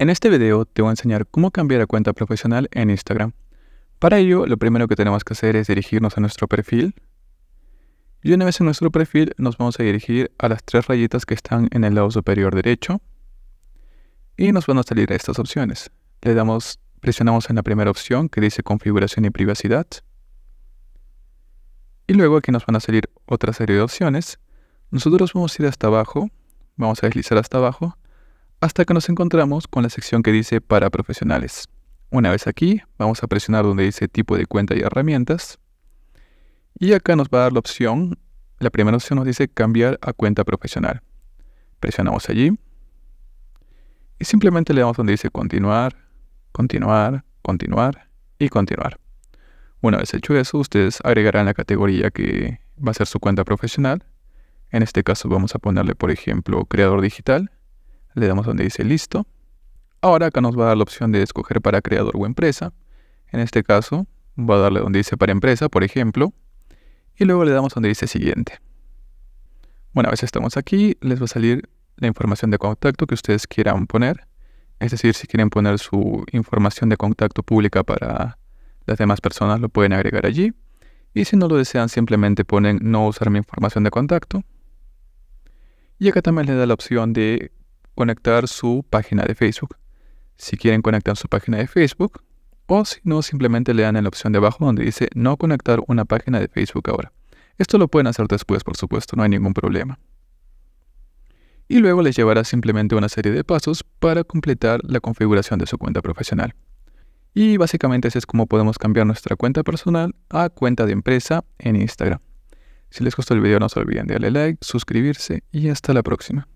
En este video te voy a enseñar cómo cambiar a cuenta profesional en Instagram. Para ello, lo primero que tenemos que hacer es dirigirnos a nuestro perfil. Y una vez en nuestro perfil, nos vamos a dirigir a las tres rayitas que están en el lado superior derecho. Y nos van a salir estas opciones. Le damos, presionamos en la primera opción que dice configuración y privacidad. Y luego aquí nos van a salir otra serie de opciones. Nosotros vamos a ir hasta abajo, vamos a deslizar hasta abajo hasta que nos encontramos con la sección que dice para profesionales. Una vez aquí, vamos a presionar donde dice tipo de cuenta y herramientas. Y acá nos va a dar la opción, la primera opción nos dice cambiar a cuenta profesional. Presionamos allí. Y simplemente le damos donde dice continuar, continuar, continuar y continuar. Una vez hecho eso, ustedes agregarán la categoría que va a ser su cuenta profesional. En este caso vamos a ponerle, por ejemplo, creador digital le damos donde dice listo. Ahora acá nos va a dar la opción de escoger para creador o empresa. En este caso, va a darle donde dice para empresa, por ejemplo. Y luego le damos donde dice siguiente. Bueno, a veces estamos aquí, les va a salir la información de contacto que ustedes quieran poner. Es decir, si quieren poner su información de contacto pública para las demás personas, lo pueden agregar allí. Y si no lo desean, simplemente ponen no usar mi información de contacto. Y acá también le da la opción de conectar su página de Facebook. Si quieren conectar su página de Facebook, o si no, simplemente le dan en la opción de abajo donde dice no conectar una página de Facebook ahora. Esto lo pueden hacer después, por supuesto, no hay ningún problema. Y luego les llevará simplemente una serie de pasos para completar la configuración de su cuenta profesional. Y básicamente ese es como podemos cambiar nuestra cuenta personal a cuenta de empresa en Instagram. Si les gustó el video no se olviden de darle like, suscribirse y hasta la próxima.